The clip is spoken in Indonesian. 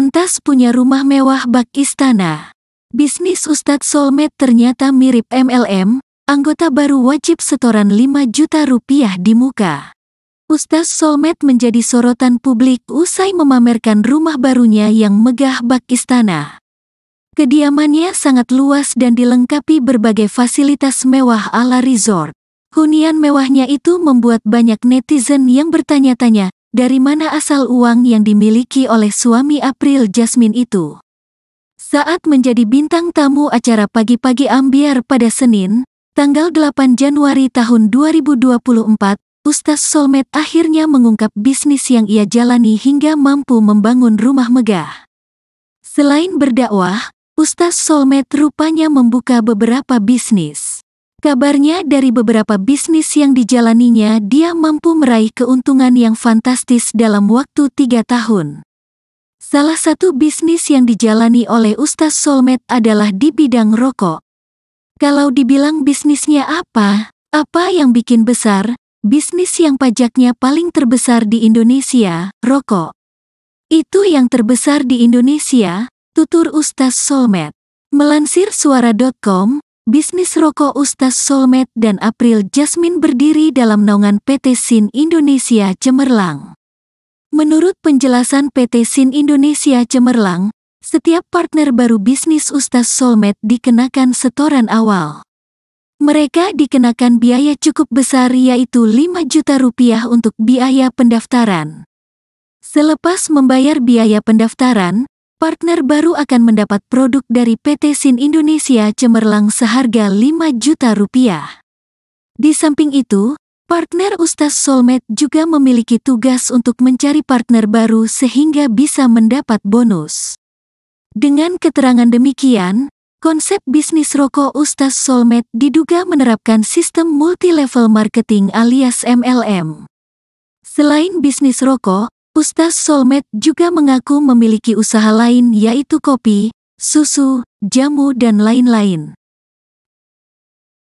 Entas punya rumah mewah bak istana. Bisnis Ustadz Solmed ternyata mirip MLM, anggota baru wajib setoran 5 juta rupiah di muka. Ustadz Solmed menjadi sorotan publik usai memamerkan rumah barunya yang megah bak istana. Kediamannya sangat luas dan dilengkapi berbagai fasilitas mewah ala resort. Hunian mewahnya itu membuat banyak netizen yang bertanya-tanya, dari mana asal uang yang dimiliki oleh suami April Jasmine itu? Saat menjadi bintang tamu acara pagi-pagi ambiar pada Senin, tanggal 8 Januari tahun 2024, Ustaz Solmed akhirnya mengungkap bisnis yang ia jalani hingga mampu membangun rumah megah. Selain berdakwah, Ustaz Solmed rupanya membuka beberapa bisnis. Kabarnya dari beberapa bisnis yang dijalaninya dia mampu meraih keuntungan yang fantastis dalam waktu tiga tahun. Salah satu bisnis yang dijalani oleh Ustaz Solmet adalah di bidang rokok. Kalau dibilang bisnisnya apa, apa yang bikin besar, bisnis yang pajaknya paling terbesar di Indonesia, rokok. Itu yang terbesar di Indonesia, tutur Ustaz Solmet. Melansir suara.com, bisnis rokok Ustaz Solmed dan April Jasmine berdiri dalam naungan PT Sin Indonesia Cemerlang. Menurut penjelasan PT Sin Indonesia Cemerlang, setiap partner baru bisnis Ustaz Solmed dikenakan setoran awal. Mereka dikenakan biaya cukup besar yaitu 5 juta rupiah untuk biaya pendaftaran. Selepas membayar biaya pendaftaran, partner baru akan mendapat produk dari PT Sin Indonesia cemerlang seharga 5 juta rupiah. Di samping itu, partner Ustaz Solmed juga memiliki tugas untuk mencari partner baru sehingga bisa mendapat bonus. Dengan keterangan demikian, konsep bisnis rokok Ustaz Solmed diduga menerapkan sistem multi-level marketing alias MLM. Selain bisnis rokok, Ustaz Solmet juga mengaku memiliki usaha lain yaitu kopi, susu, jamu dan lain-lain.